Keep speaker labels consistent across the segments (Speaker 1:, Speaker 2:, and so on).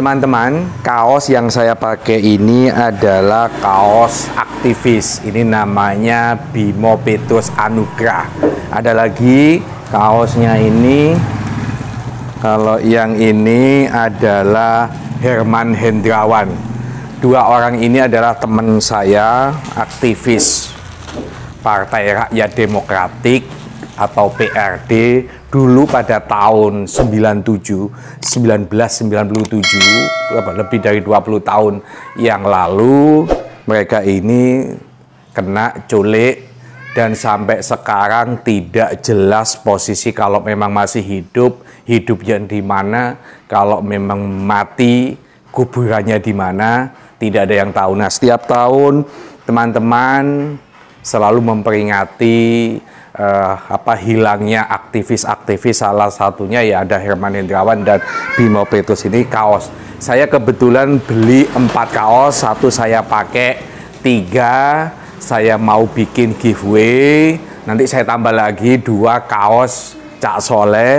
Speaker 1: Teman-teman, kaos yang saya pakai ini adalah kaos aktivis. Ini namanya Bimo Petrus Anugrah. Ada lagi kaosnya ini. Kalau yang ini adalah Herman Hendrawan. Dua orang ini adalah teman saya, aktivis Partai Rakyat Demokratik atau PRD dulu pada tahun 97 1997 lebih dari 20 tahun yang lalu mereka ini kena culik dan sampai sekarang tidak jelas posisi kalau memang masih hidup hidupnya di mana kalau memang mati kuburannya di mana tidak ada yang tahu nah setiap tahun teman-teman selalu memperingati uh, apa hilangnya aktivis-aktivis salah satunya ya ada Herman Hendrawan dan Bimo Petrus ini kaos. Saya kebetulan beli empat kaos, satu saya pakai tiga, saya mau bikin giveaway, nanti saya tambah lagi dua kaos Cak Soleh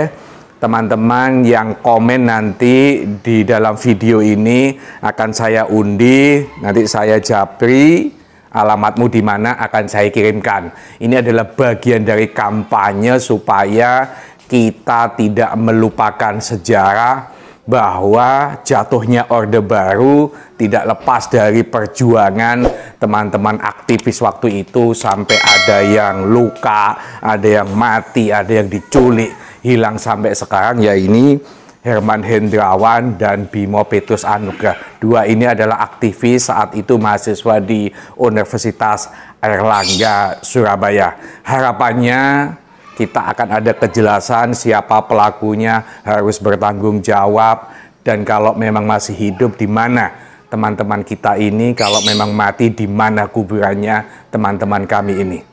Speaker 1: teman-teman yang komen nanti di dalam video ini akan saya undi nanti saya japri alamatmu di mana akan saya kirimkan. Ini adalah bagian dari kampanye supaya kita tidak melupakan sejarah bahwa jatuhnya Orde Baru tidak lepas dari perjuangan teman-teman aktivis waktu itu sampai ada yang luka, ada yang mati, ada yang diculik, hilang sampai sekarang ya ini Herman Hendrawan dan Bimo Petrus Anugrah. Dua ini adalah aktivis saat itu mahasiswa di Universitas Erlangga Surabaya. Harapannya kita akan ada kejelasan siapa pelakunya harus bertanggung jawab dan kalau memang masih hidup di mana teman-teman kita ini kalau memang mati di mana kuburannya teman-teman kami ini.